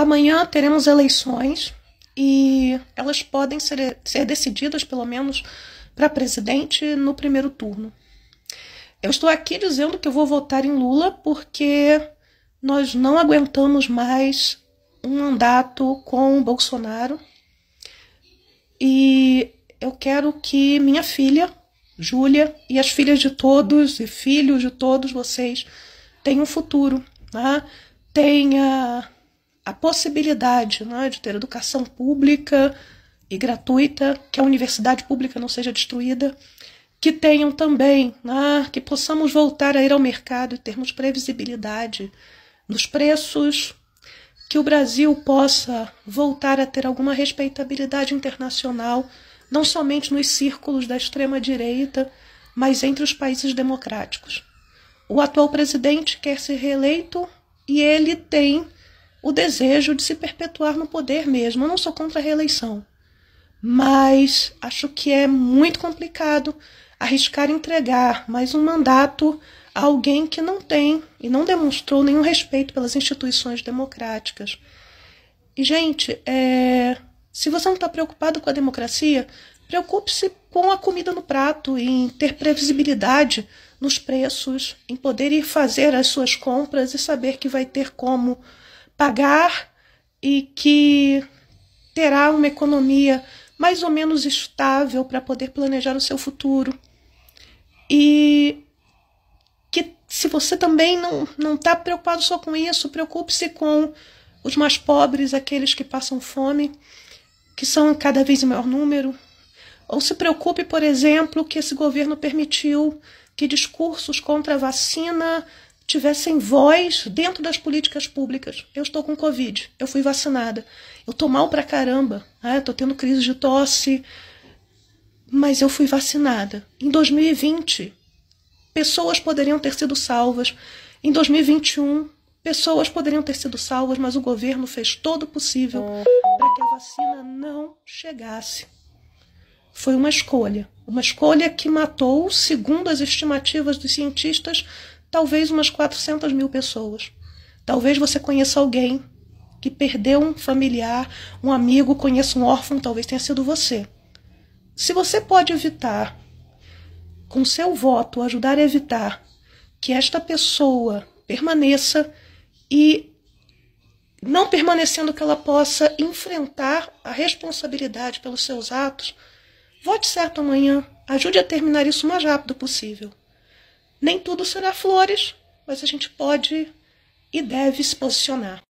Amanhã teremos eleições e elas podem ser, ser decididas, pelo menos para presidente, no primeiro turno. Eu estou aqui dizendo que eu vou votar em Lula porque nós não aguentamos mais um mandato com o Bolsonaro e eu quero que minha filha, Júlia, e as filhas de todos e filhos de todos vocês tenham um futuro, né? tenha a possibilidade né, de ter educação pública e gratuita, que a universidade pública não seja destruída, que tenham também, né, que possamos voltar a ir ao mercado e termos previsibilidade nos preços, que o Brasil possa voltar a ter alguma respeitabilidade internacional, não somente nos círculos da extrema-direita, mas entre os países democráticos. O atual presidente quer ser reeleito e ele tem o desejo de se perpetuar no poder mesmo. Eu não sou contra a reeleição, mas acho que é muito complicado arriscar entregar mais um mandato a alguém que não tem e não demonstrou nenhum respeito pelas instituições democráticas. E, gente, é... se você não está preocupado com a democracia, preocupe-se com a comida no prato, em ter previsibilidade nos preços, em poder ir fazer as suas compras e saber que vai ter como pagar e que terá uma economia mais ou menos estável para poder planejar o seu futuro. E que se você também não está preocupado só com isso, preocupe-se com os mais pobres, aqueles que passam fome, que são cada vez em maior número. Ou se preocupe, por exemplo, que esse governo permitiu que discursos contra a vacina tivessem voz dentro das políticas públicas. Eu estou com Covid, eu fui vacinada, eu estou mal pra caramba, né? estou tendo crise de tosse, mas eu fui vacinada. Em 2020, pessoas poderiam ter sido salvas. Em 2021, pessoas poderiam ter sido salvas, mas o governo fez todo o possível para que a vacina não chegasse. Foi uma escolha, uma escolha que matou, segundo as estimativas dos cientistas, talvez umas 400 mil pessoas. Talvez você conheça alguém que perdeu um familiar, um amigo, conheça um órfão, talvez tenha sido você. Se você pode evitar, com seu voto, ajudar a evitar que esta pessoa permaneça e, não permanecendo que ela possa enfrentar a responsabilidade pelos seus atos, vote certo amanhã. Ajude a terminar isso o mais rápido possível. Nem tudo será flores, mas a gente pode e deve se posicionar.